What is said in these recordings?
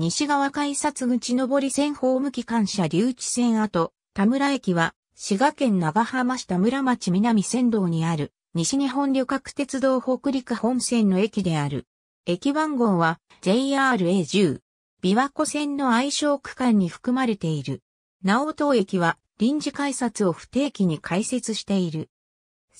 西側改札口上り線法向機関車留置線跡、田村駅は、滋賀県長浜市田村町南線道にある、西日本旅客鉄道北陸本線の駅である。駅番号は JRA10。琵琶湖線の愛称区間に含まれている。直東駅は臨時改札を不定期に開設している。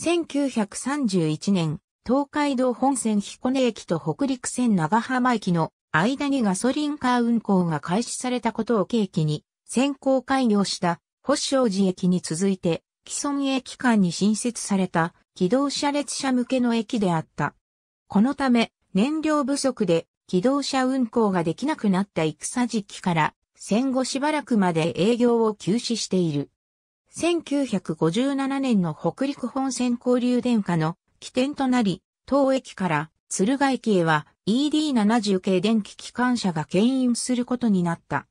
1931年、東海道本線彦根駅と北陸線長浜駅の間にガソリンカー運行が開始されたことを契機に、先行開業した保証寺駅に続いて、既存駅間に新設された機動車列車向けの駅であった。このため、燃料不足で機動車運行ができなくなった戦時期から戦後しばらくまで営業を休止している。1957年の北陸本線交流電化の起点となり、当駅から鶴ヶ駅へは ED70 系電気機関車が牽引することになった。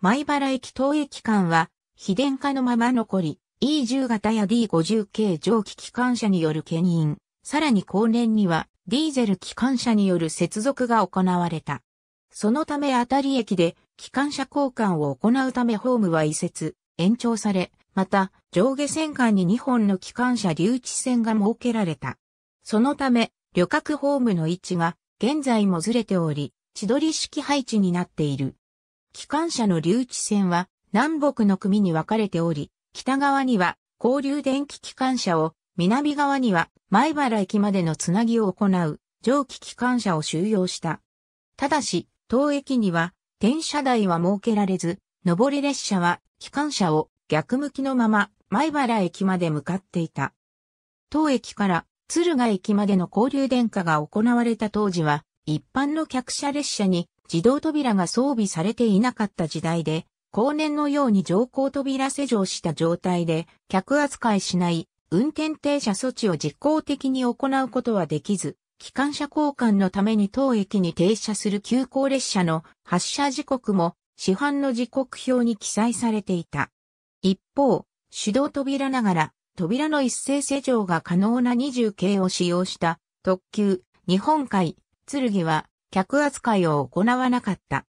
米原駅等駅間は、非電化のまま残り、E10 型や D50 系蒸気機関車による牽引、さらに後年には、ディーゼル機関車による接続が行われた。そのためあたり駅で、機関車交換を行うためホームは移設、延長され、また、上下線間に2本の機関車留置線が設けられた。そのため、旅客ホームの位置が現在もずれており、千鳥式配置になっている。機関車の留置線は南北の組に分かれており、北側には交流電気機関車を、南側には前原駅までのつなぎを行う蒸気機関車を収容した。ただし、当駅には転車台は設けられず、上り列車は機関車を逆向きのまま前原駅まで向かっていた。当駅から敦賀駅までの交流電化が行われた当時は、一般の客車列車に自動扉が装備されていなかった時代で、後年のように乗降扉施錠した状態で、客扱いしない運転停車措置を実効的に行うことはできず、機関車交換のために当駅に停車する急行列車の発車時刻も市販の時刻表に記載されていた。一方、手動扉ながら扉の一斉施錠が可能な二重系を使用した特急日本海剣は客扱いを行わなかった。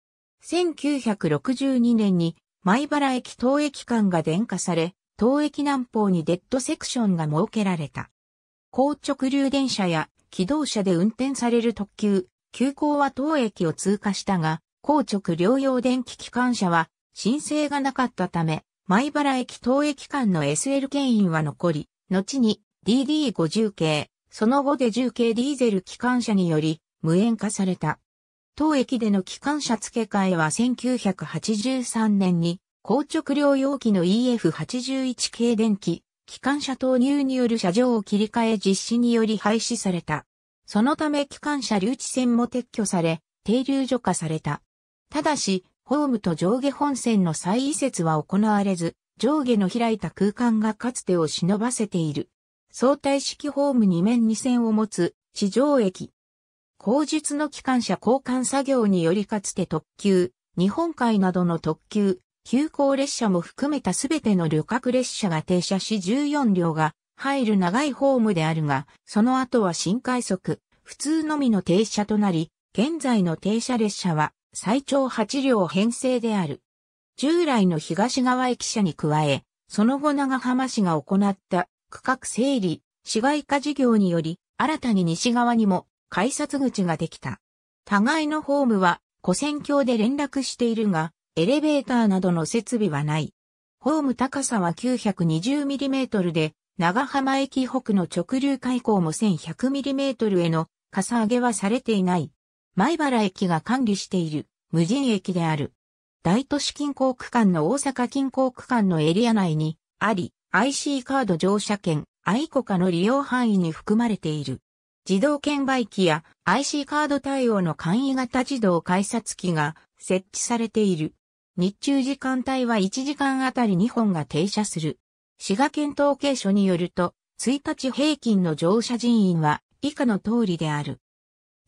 1962年に米原駅東駅間が電化され、東駅南方にデッドセクションが設けられた。高直流電車や機動車で運転される特急、急行は東駅を通過したが、高直両用電気機関車は申請がなかったため、前原駅当駅間の SL 牽引は残り、後に DD50 系、その後で10系ディーゼル機関車により無縁化された。当駅での機関車付け替えは1983年に硬直療容器の EF81 系電気、機関車投入による車上を切り替え実施により廃止された。そのため機関車留置線も撤去され、停留所化された。ただし、ホームと上下本線の再移設は行われず、上下の開いた空間がかつてを忍ばせている。相対式ホーム2面2線を持つ地上駅。後述の機関車交換作業によりかつて特急、日本海などの特急、急行列車も含めたすべての旅客列車が停車し14両が入る長いホームであるが、その後は新快速、普通のみの停車となり、現在の停車列車は最長8両編成である。従来の東側駅舎に加え、その後長浜市が行った区画整理、市街化事業により、新たに西側にも改札口ができた。互いのホームは古戦橋で連絡しているが、エレベーターなどの設備はない。ホーム高さは 920mm で、長浜駅北の直流開口も 1100mm へのかさ上げはされていない。前原駅が管理している無人駅である。大都市近郊区間の大阪近郊区間のエリア内にあり、IC カード乗車券、i コカの利用範囲に含まれている。自動券売機や IC カード対応の簡易型自動改札機が設置されている。日中時間帯は1時間あたり2本が停車する。滋賀県統計所によると、1日平均の乗車人員は以下の通りである。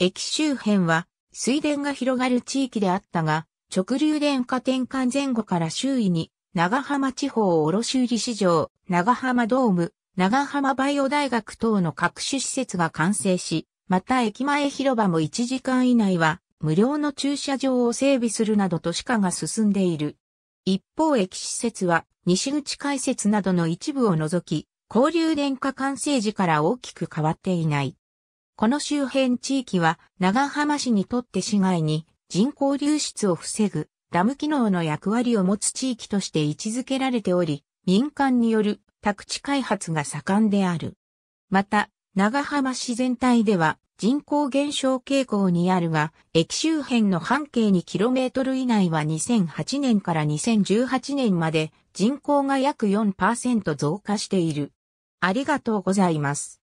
駅周辺は水田が広がる地域であったが、直流電化転換前後から周囲に、長浜地方卸売市場、長浜ドーム、長浜バイオ大学等の各種施設が完成し、また駅前広場も1時間以内は無料の駐車場を整備するなど都市化が進んでいる。一方駅施設は西口解設などの一部を除き、交流電化完成時から大きく変わっていない。この周辺地域は長浜市にとって市外に人口流出を防ぐダム機能の役割を持つ地域として位置づけられており、民間による宅地開発が盛んである。また、長浜市全体では人口減少傾向にあるが、駅周辺の半径 2km 以内は2008年から2018年まで人口が約4%増加している。ありがとうございます。